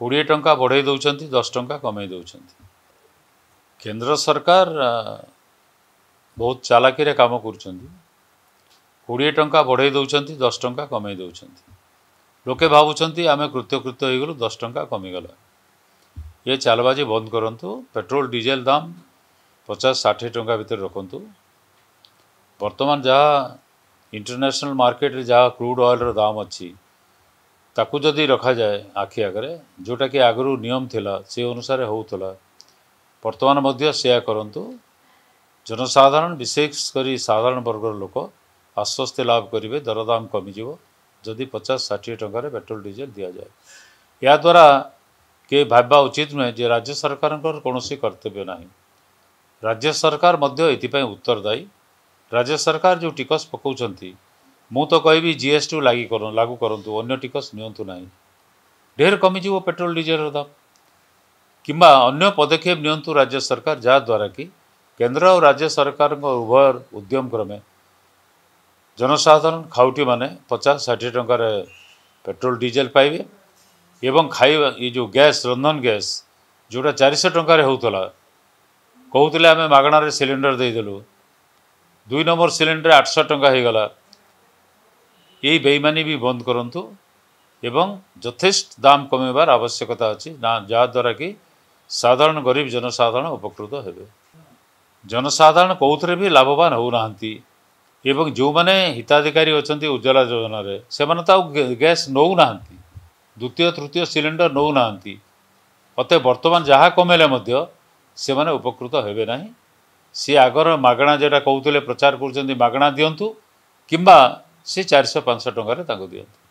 କୋଡ଼ିଏ ଟଙ୍କା ବଢ଼େଇ ଦେଉଛନ୍ତି ଦଶ ଟଙ୍କା କମେଇ ଦେଉଛନ୍ତି କେନ୍ଦ୍ର ସରକାର ବହୁତ ଚାଲାକିରେ କାମ କରୁଛନ୍ତି କୋଡ଼ିଏ ଟଙ୍କା ବଢ଼େଇ ଦେଉଛନ୍ତି ଦଶ ଟଙ୍କା କମେଇ ଦେଉଛନ୍ତି ଲୋକେ ଭାବୁଛନ୍ତି ଆମେ କୃତ୍ୟକୃତ୍ୟ ହେଇଗଲୁ ଦଶ ଟଙ୍କା କମିଗଲା ଏ ଚାଲବାଜି ବନ୍ଦ କରନ୍ତୁ ପେଟ୍ରୋଲ ଡିଜେଲ ଦାମ ପଚାଶ ଷାଠିଏ ଟଙ୍କା ଭିତରେ ରଖନ୍ତୁ ବର୍ତ୍ତମାନ ଯାହା ଇଣ୍ଟରନ୍ୟାସନାଲ ମାର୍କେଟରେ ଯାହା କ୍ରୁଡ଼ ଅଏଲର ଦାମ ଅଛି ताकु रखा जाए आखि आगे जोटा कि आगु नियम थी से अनुसार होतमान करूँ जनसाधारण विशेषकर साधारण वर्गर लोक आश्वस्ति लाभ करेंगे दरदाम कमिज जदि पचास षाठी टकर पेट्रोल डीजेल दि जाए यादारा कि भावना उचित नुहे जो राज्य सरकार कौन कर्तव्य ना राज्य सरकार मध्य उत्तरदायी राज्य सरकार जो टिकस पकाचार ମୁଁ ତ କହିବି ଜି ଏସ୍ ଟି ଲାଗି କର ଲାଗୁ କରନ୍ତୁ ଅନ୍ୟ ଟିକସ ନିଅନ୍ତୁ ନାହିଁ ଢେର କମିଯିବ ପେଟ୍ରୋଲ ଡିଜେଲର ଦାମ କିମ୍ବା ଅନ୍ୟ ପଦକ୍ଷେପ ନିଅନ୍ତୁ ରାଜ୍ୟ ସରକାର ଯାହାଦ୍ୱାରା କି କେନ୍ଦ୍ର ଆଉ ରାଜ୍ୟ ସରକାରଙ୍କ ଉଭୟ ଉଦ୍ୟମ କ୍ରମେ ଜନସାଧାରଣ ଖାଉଟିମାନେ ପଚାଶ ଷାଠିଏ ଟଙ୍କାରେ ପେଟ୍ରୋଲ ଡିଜେଲ ପାଇବେ ଏବଂ ଖାଇବା ଏ ଯେଉଁ ଗ୍ୟାସ୍ ରନ୍ଧନ ଗ୍ୟାସ୍ ଯେଉଁଟା ଚାରିଶହ ଟଙ୍କାରେ ହେଉଥିଲା କହୁଥିଲେ ଆମେ ମାଗଣାରେ ସିଲିଣ୍ଡର ଦେଇଦେଲୁ ଦୁଇ ନମ୍ବର ସିଲିଣ୍ଡର ଆଠଶହ ଟଙ୍କା ହୋଇଗଲା এই বেইমানি বি বন্ধ করন্তু এবং যথেষ্ট দাম কমেবার আবশ্যকতা আছে না যাদ্বারা কি সাধারণ গরিব জনসাধারণ উপকৃত হবে জনসাধারণ কোথায় বি লাভবান হো না এবং যে হিতাধিকারী অনেক উজ্জ্বলা যোজনার সে গ্যাস নৌ না দ্বিতীয় তৃতীয় সিলিন্ডর নৌ না অতে বর্তমান যা কমেলে সে উপকৃত হবে না সি আগর মাগণা যেটা কৌলে প্রচার করছেন মাগণা দিও কিংবা ସେ ଚାରିଶହ ପାଞ୍ଚଶହ ଟଙ୍କାରେ ତାଙ୍କୁ ଦିଅନ୍ତି